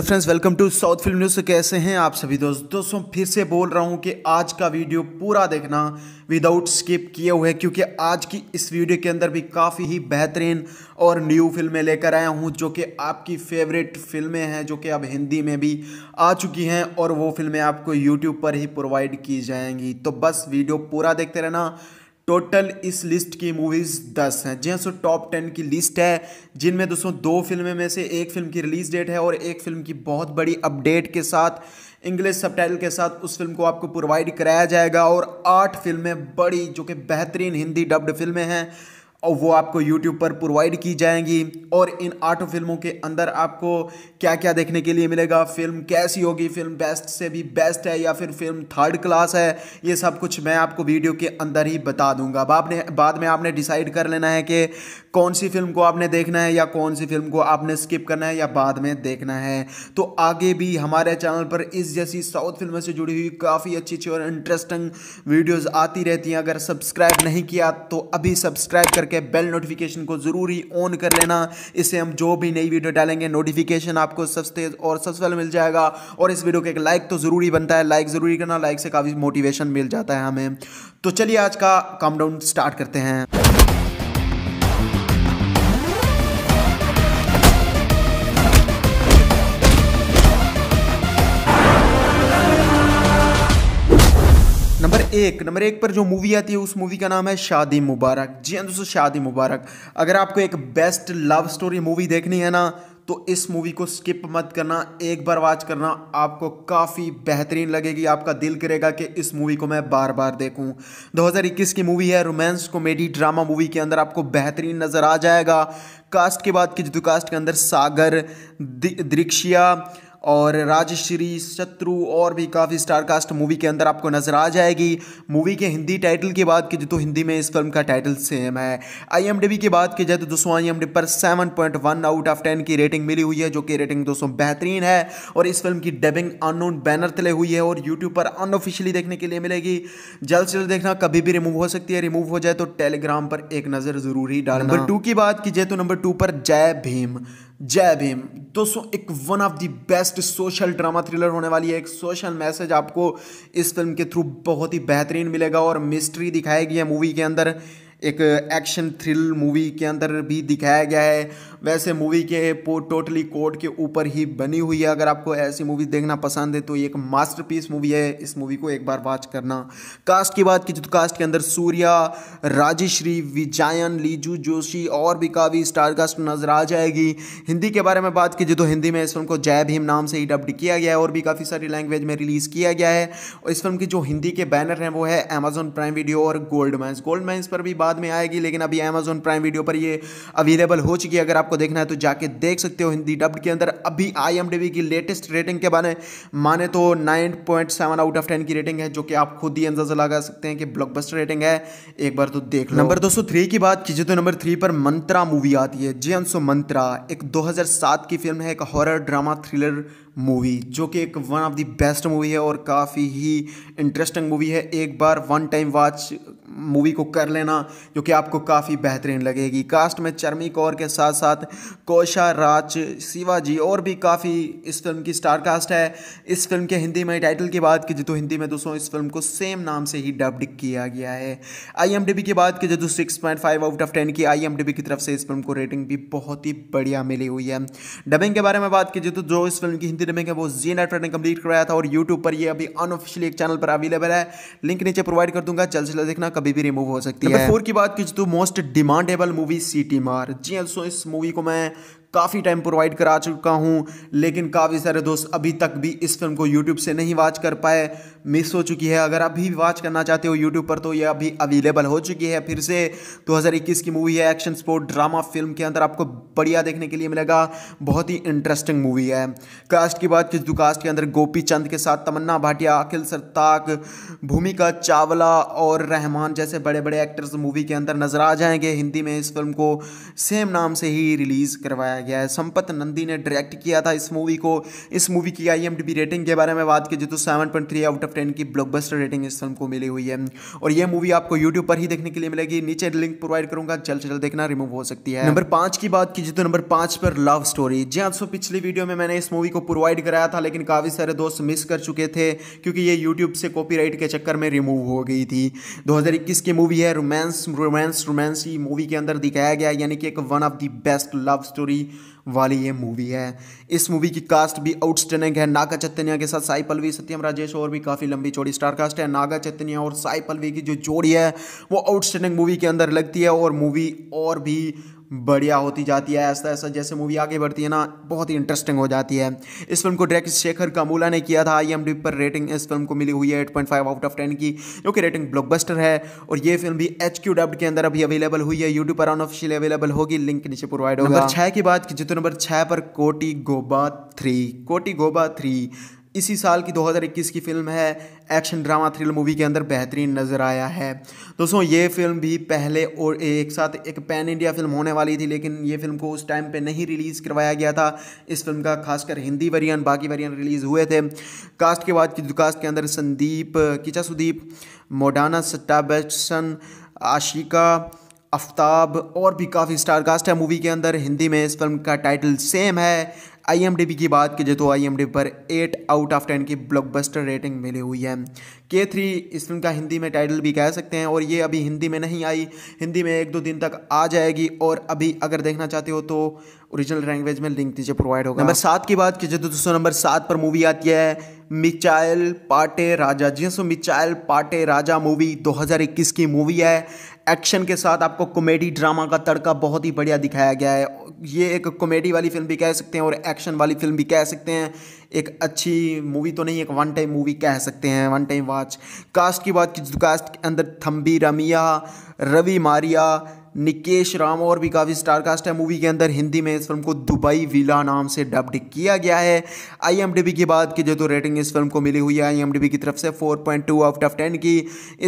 friends welcome to south film news से कैसे हैं आप सभी दोस्त दोस्तों फिर से बोल रहा हूं कि आज का वीडियो पूरा देखना विदाउट स्किप किए हुए क्योंकि आज की इस वीडियो के अंदर भी काफ़ी ही बेहतरीन और न्यू फिल्में लेकर आया हूं जो कि आपकी फेवरेट फिल्में हैं जो कि अब हिंदी में भी आ चुकी हैं और वो फिल्में आपको यूट्यूब पर ही प्रोवाइड की जाएंगी तो बस वीडियो पूरा देखते रहना टोटल इस लिस्ट की मूवीज़ दस हैं जी हाँ, सो टॉप टेन की लिस्ट है जिनमें दोस्तों दो फिल्में में से एक फिल्म की रिलीज़ डेट है और एक फिल्म की बहुत बड़ी अपडेट के साथ इंग्लिश सब के साथ उस फिल्म को आपको प्रोवाइड कराया जाएगा और आठ फिल्में बड़ी जो कि बेहतरीन हिंदी डब्ड फिल्में हैं और वो आपको YouTube पर प्रोवाइड की जाएंगी और इन आठों फिल्मों के अंदर आपको क्या क्या देखने के लिए मिलेगा फिल्म कैसी होगी फिल्म बेस्ट से भी बेस्ट है या फिर फिल्म थर्ड क्लास है ये सब कुछ मैं आपको वीडियो के अंदर ही बता दूंगा बाद आपने बाद में आपने डिसाइड कर लेना है कि कौन सी फिल्म को आपने देखना है या कौन सी फिल्म को आपने स्किप करना है या बाद में देखना है तो आगे भी हमारे चैनल पर इस जैसी साउथ फिल्म से जुड़ी हुई काफ़ी अच्छी अच्छी और इंटरेस्टिंग वीडियोज़ आती रहती हैं अगर सब्सक्राइब नहीं किया तो अभी सब्सक्राइब करके करके बेल नोटिफिकेशन को ज़रूरी ऑन कर लेना इससे हम जो भी नई वीडियो डालेंगे नोटिफिकेशन आपको सस्ते और पहले मिल जाएगा और इस वीडियो को एक लाइक तो ज़रूरी बनता है लाइक ज़रूरी करना लाइक से काफ़ी मोटिवेशन मिल जाता है हमें तो चलिए आज का काम डाउन स्टार्ट करते हैं एक नंबर एक पर जो मूवी आती है उस मूवी का नाम है शादी मुबारक जी हाँ दोस्तों शादी मुबारक अगर आपको एक बेस्ट लव स्टोरी मूवी देखनी है ना तो इस मूवी को स्किप मत करना एक बार वॉच करना आपको काफ़ी बेहतरीन लगेगी आपका दिल करेगा कि इस मूवी को मैं बार बार देखूं 2021 की मूवी है रोमांस कॉमेडी ड्रामा मूवी के अंदर आपको बेहतरीन नज़र आ जाएगा कास्ट के बाद की जो कास्ट के अंदर सागर दृक्षिया और राजश्री शत्रु और भी काफ़ी स्टारकास्ट मूवी के अंदर आपको नज़र आ जाएगी मूवी के हिंदी टाइटल की बात की जाए तो हिंदी में इस फिल्म का टाइटल सेम है आई की बात की जाए तो दोस्तों आई पर seven point one out of ten की रेटिंग मिली हुई है जो कि रेटिंग दोस्तों बेहतरीन है और इस फिल्म की डबिंग अननोन बैनर तले हुई है और यूट्यूब पर अनऑफिशियली देखने के लिए मिलेगी जल्द से जल्द देखना कभी भी रिमूव हो सकती है रिमूव हो जाए तो टेलीग्राम पर एक नज़र जरूरी डाल नंबर टू की बात की जाए तो नंबर टू पर जय भीम जय भीम दोस्तों एक one of the best social drama thriller होने वाली है एक सोशल मैसेज आपको इस फिल्म के थ्रू बहुत ही बेहतरीन मिलेगा और मिस्ट्री दिखाएगी है मूवी के अंदर एक एक्शन थ्रिल मूवी के अंदर भी दिखाया गया है वैसे मूवी के पो टोटली कोड के ऊपर ही बनी हुई है अगर आपको ऐसी मूवी देखना पसंद है तो ये एक मास्टरपीस मूवी है इस मूवी को एक बार वॉच करना कास्ट की बात की तो कास्ट के अंदर सूर्या राजेश्री विजयन लीजू जोशी और भी काफ़ी स्टारकास्ट नज़र आ जाएगी हिंदी के बारे में बात कीजिए तो हिंदी में इस फिल्म को जय भीम नाम से ही डब्ड किया गया है और भी काफ़ी सारी लैंग्वेज में रिलीज़ किया गया है और इस फिल्म की जो हिंदी के बैनर हैं वो है अमेजोन प्राइम वीडियो और गोल्ड माइन्स गोल्ड माइन्स पर भी बात बाद में आएगी लेकिन अभी अमेजोन प्राइम वीडियो पर ये अवेलेबल हो चुकी है अगर आपको देखना है तो जाके देख सकते हो हिंदी डब के अंदर अभी आई की लेटेस्ट रेटिंग के बारे माने तो नाइन आउट ऑफ टेन की रेटिंग है जो कि आप खुद ही अंदाजा लगा सकते हैं कि ब्लॉकबस्टर रेटिंग है एक बार तो देख लो नंबर दो की बात कीजिए तो नंबर थ्री पर मंत्रा मूवी आती है जी अंसो मंत्रा एक दो की फिल्म है एक हॉरर ड्रामा थ्रिलर मूवी जो कि एक one of the best movie है और काफ़ी ही इंटरेस्टिंग मूवी है एक बार वन टाइम वॉच मूवी को कर लेना जो कि आपको काफ़ी बेहतरीन लगेगी कास्ट में चर्मी कौर के साथ साथ कोशा राज शिवाजी और भी काफ़ी इस फिल्म की स्टार कास्ट है इस फिल्म के हिंदी में टाइटल की बात की तो हिंदी में दोस्तों इस फिल्म को सेम नाम से ही डब्ड किया गया है आई की बात तो की तो सिक्स आउट ऑफ टेन की आई की तरफ से इस फिल्म को रेटिंग भी बहुत ही बढ़िया मिली हुई है डबिंग के बारे में बात की तो जो इस फिल्म की हिंदी डबिंग है वो जी नेटवर्क ने कम्प्लीट कराया था और यूट्यूब पर यह अभी अनऑफिशियली एक चैनल पर अवेलेबल है लिंक नीचे प्रोवाइड कर दूंगा जल्द से जल्द देखना कभी भी रिमूव हो सकती है फोर की बात की तो most demandable movie Seeti Maar जी हाँ, सो इस मूवी को मैं काफ़ी टाइम प्रोवाइड करा चुका हूँ लेकिन काफ़ी सारे दोस्त अभी तक भी इस फिल्म को यूट्यूब से नहीं वॉच कर पाए मिस हो चुकी है अगर अभी भी वॉच करना चाहते हो यूट्यूब पर तो यह अभी अवेलेबल हो चुकी है फिर से 2021 की मूवी है एक्शन स्पोर्ट ड्रामा फिल्म के अंदर आपको बढ़िया देखने के लिए मिलेगा बहुत ही इंटरेस्टिंग मूवी है कास्ट की बात की तो कास्ट के अंदर गोपी चंद के साथ तमन्ना भाटिया अखिल सरताक भूमिका चावला और रहमान जैसे बड़े बड़े एक्टर्स मूवी के अंदर नजर आ जाएंगे हिंदी में इस फिल्म को सेम नाम से ही रिलीज़ करवाया बनाया गया है संपत नंदी ने डायरेक्ट किया था इस मूवी को इस मूवी की आई रेटिंग के बारे में बात की तो सेवन आउट ऑफ टेन की ब्लॉकबस्टर रेटिंग इस फिल्म को मिली हुई है और यह मूवी आपको यूट्यूब पर ही देखने के लिए मिलेगी नीचे लिंक प्रोवाइड करूंगा जल्द से जल्द देखना रिमूव हो सकती है नंबर पांच की बात कीजिए तो नंबर पांच पर लव स्टोरी जी आपसे हाँ पिछली वीडियो में मैंने इस मूवी को प्रोवाइड कराया था लेकिन काफ़ी सारे दोस्त मिस कर चुके थे क्योंकि ये यूट्यूब से कॉपीराइट के चक्कर में रिमूव हो गई थी 2021 की मूवी है रोमांस रोमांस रोमांस मूवी के अंदर दिखाया गया यानी कि एक one of the best love story वाली ये मूवी है इस मूवी की कास्ट भी आउटस्टैंडिंग है नागा चैतन्या के साथ साई पलवी सत्यम राजेश और भी काफ़ी लंबी चौड़ी स्टार कास्ट है नागा चैतन्या और साई पलवी की जो जोड़ी है वो आउटस्टैंडिंग मूवी के अंदर लगती है और मूवी और भी बढ़िया होती जाती है ऐसा ऐसा जैसे मूवी आगे बढ़ती है ना बहुत ही इंटरेस्टिंग हो जाती है इस फिल्म को डायरेक्ट शेखर कामूला ने किया था आई पर रेटिंग इस फिल्म को मिली हुई है eight point five out of ten की जो कि रेटिंग ब्लॉकबस्टर है और ये फिल्म भी एच क्यू डब्ड के अंदर अभी अवेलेबल हुई है यूट्यूब पर अनऑफिशियली अवेलेबल होगी लिंक नीचे प्रोवाइड होगा छः की बात की जितने नंबर छः पर कोटी गोबा थ्री कोटी गोबा थ्री इसी साल की 2021 की फिल्म है एक्शन ड्रामा थ्रिल मूवी के अंदर बेहतरीन नज़र आया है दोस्तों ये फिल्म भी पहले और एक साथ एक पैन इंडिया फिल्म होने वाली थी लेकिन ये फिल्म को उस टाइम पे नहीं रिलीज़ करवाया गया था इस फिल्म का खासकर हिंदी वरियन बाकी वरियन रिलीज़ हुए थे कास्ट के बाद की कास्ट के अंदर संदीप किचा सुदीप मोडाना सट्टाबसन आशिका आफ्ताब और भी काफ़ी स्टार कास्ट है मूवी के अंदर हिंदी में इस फिल्म का टाइटल सेम है आई की बात कीजिए तो आई पर एट आउट ऑफ टेन की ब्लॉकबस्टर रेटिंग मिली हुई है के थ्री इस फिल्म का हिंदी में टाइटल भी कह सकते हैं और ये अभी हिंदी में नहीं आई हिंदी में एक दो दिन तक आ जाएगी और अभी अगर देखना चाहते हो तो ओरिजिनल लैंग्वेज में लिंक दीजिए प्रोवाइड होगा नंबर सात की बात कीजिए तो दोस्तों नंबर सात पर मूवी आती है मिचाइल पाटे राजा जी हाँ, सो मिचाइल पाटे राजा मूवी 2021 की मूवी है एक्शन के साथ आपको कॉमेडी ड्रामा का तड़का बहुत ही बढ़िया दिखाया गया है ये एक कॉमेडी वाली फिल्म भी कह सकते हैं और एक्शन वाली फिल्म भी कह सकते हैं एक अच्छी मूवी तो नहीं एक वन टाइम मूवी कह सकते हैं वन टाइम वॉच कास्ट की बात की कास्ट के अंदर थम्बी रमिया रवि मारिया निकेश राम और भी काफ़ी स्टार कास्ट है मूवी के अंदर हिंदी में इस फिल्म को दुबई विला नाम से डब्ड किया गया है आईएमडीबी की बात की जो तो रेटिंग इस फिल्म को मिली हुई है आईएमडीबी की तरफ से 4.2 आउट ऑफ टेन की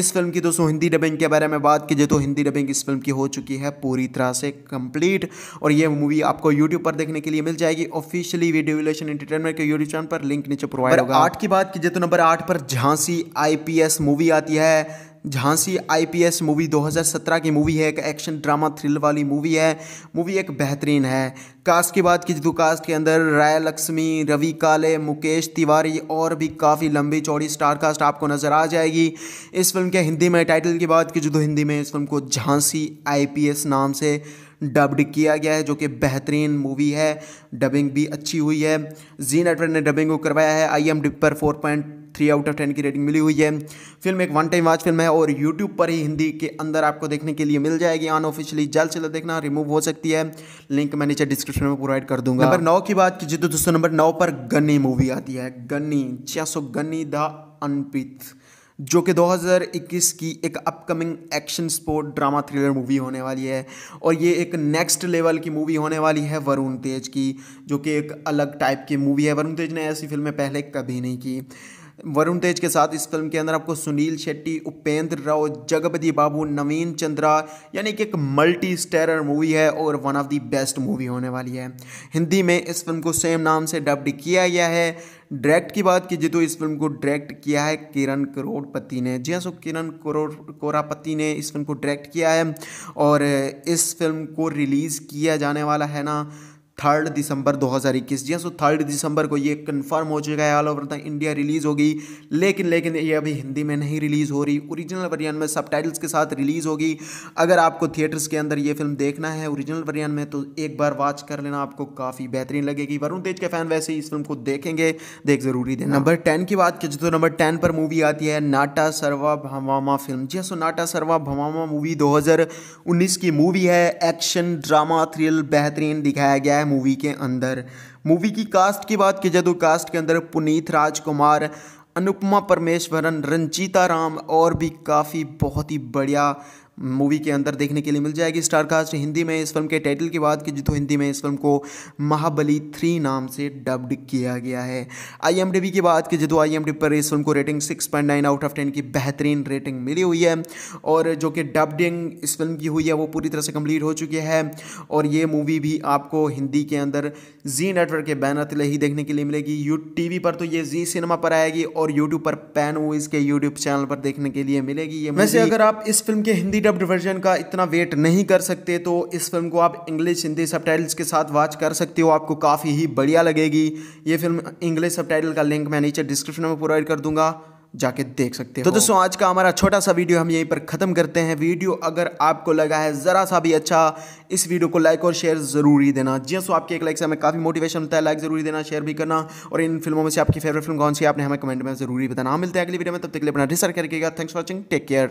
इस फिल्म की दोस्तों हिंदी डबिंग के बारे में बात की जाए तो हिंदी डबिंग इस फिल्म की हो चुकी है पूरी तरह से कंप्लीट और यह मूवी आपको यूट्यूब पर देखने के लिए मिल जाएगी ऑफिशियली वीडियो रिलेशन एंटरटेनमेंट के यूट्यूब चैनल पर लिंक नीचे प्रोवाइड होगा आठ की बात की जाए तो नंबर आठ पर झांसी आई मूवी आती है झांसी आईपीएस मूवी 2017 की मूवी है एक एक्शन ड्रामा थ्रिल वाली मूवी है मूवी एक बेहतरीन है कास्ट की बात की तो कास्ट के अंदर राय लक्ष्मी रवि काले मुकेश तिवारी और भी काफ़ी लंबी चौड़ी स्टार कास्ट आपको नज़र आ जाएगी इस फिल्म के हिंदी में टाइटल की बात की जो तो हिंदी में इस फिल्म को झांसी आई नाम से डब्ड किया गया है जो कि बेहतरीन मूवी है डबिंग भी अच्छी हुई है जी नेटवर्क ने डबिंग को करवाया है आई एम डिपर four point three out of ten की रेटिंग मिली हुई है फिल्म एक वन टाइम वॉच फिल्म है और यूट्यूब पर ही हिंदी के अंदर आपको देखने के लिए मिल जाएगी अनऑफिशियली जल्द से जल्द देखना रिमूव हो सकती है लिंक मैं नीचे डिस्क्रिप्शन में प्रोवाइड कर दूंगा नंबर नौ की बात कीजिए तो दोस्तों नंबर नौ पर गन्नी मूवी आती है गन्नी सो गन्नी द अनपित जो कि 2021 की एक upcoming action sport drama thriller movie होने वाली है और ये एक नेक्स्ट लेवल की मूवी होने वाली है वरुण तेज की जो कि एक अलग टाइप की मूवी है वरुण तेज ने ऐसी फिल्में पहले कभी नहीं की वरुण तेज के साथ इस फिल्म के अंदर आपको सुनील शेट्टी उपेंद्र राव जगपति बाबू नवीन चंद्रा यानी कि एक मल्टी स्टेरर मूवी है और one of the best movie होने वाली है हिंदी में इस फिल्म को सेम नाम से डब्ड किया गया है डायरेक्ट की बात कीजिए तो इस फिल्म को डायरेक्ट किया है किरण करोड़पति ने जी हाँ सो किरण करोड़ कोरापति ने इस फिल्म को डायरेक्ट किया है और इस फिल्म को रिलीज़ किया जाने वाला है ना थर्ड दिसंबर 2021 जी हाँ, सो थर्ड दिसंबर को ये कंफर्म हो चुका है all over the India release होगी लेकिन लेकिन ये अभी हिंदी में नहीं रिलीज़ हो रही ओरिजिनल वर्जन में सब के साथ रिलीज़ होगी अगर आपको थिएटर्स के अंदर ये फिल्म देखना है ओरिजिनल वर्जन में तो एक बार वॉच कर लेना आपको काफ़ी बेहतरीन लगेगी वरुण तेज के फैन वैसे ही इस फिल्म को देखेंगे देख ज़रूरी देना नंबर टेन की बात कीजिए तो नंबर टेन पर मूवी आती है नाटा सर्वा भवामा फिल्म जी हाँ, सो नाटा सर्वा भवामा मूवी उन्नीस की मूवी है एक्शन ड्रामा थ्रिल बेहतरीन दिखाया गया मूवी के अंदर मूवी की कास्ट की बात की जाए तो कास्ट के अंदर पुनीत राजकुमार अनुपमा परमेश्वरन रंजीता राम और भी काफ़ी बहुत ही बढ़िया मूवी के अंदर देखने के लिए मिल जाएगी स्टार कास्ट हिंदी में इस फिल्म के टाइटल की बात की तो हिंदी में इस फिल्म को महाबली थ्री नाम से डब्ड किया गया है आई की बात की तो आई पर इस फिल्म को rating six out of ten की बेहतरीन रेटिंग मिली हुई है और जो कि डब्डिंग इस फिल्म की हुई है वो पूरी तरह से कंप्लीट हो चुकी है और ये मूवी भी आपको हिंदी के अंदर जी नेटवर्क के बैनर तले ही देखने के लिए मिलेगी यू टीवी पर तो ये जी सिनेमा पर आएगी और यूट्यूब पर पैन मूवीज़ के यूट्यूब चैनल पर देखने के लिए मिलेगी ये वैसे अगर आप इस फिल्म के हिंदी डब्ड वर्जन का इतना वेट नहीं कर सकते तो इस फिल्म को आप इंग्लिश हिंदी सब के साथ वॉच कर सकते हो आपको काफ़ी ही बढ़िया लगेगी ये फिल्म इंग्लिश सब का लिंक मैं नीचे डिस्क्रिप्शन में प्रोवाइड कर दूंगा जाके देख सकते हैं तो दोस्तों आज का हमारा छोटा सा वीडियो हम यहीं पर ख़त्म करते हैं वीडियो अगर आपको लगा है ज़रा सा भी अच्छा इस वीडियो को लाइक और शेयर ज़रूरी देना जी हाँ, सो आपके एक लाइक से हमें काफ़ी मोटिवेशन मिलता है लाइक ज़रूरी देना शेयर भी करना और इन फिल्मों में से आपकी फेवरेट फिल्म कौन सी आपने हमें कमेंट में ज़रूरी बताना हम मिलते हैं अगली वीडियो में तब तक अपना डिसर करिएगा थैंक्स वॉचिंग टेक केयर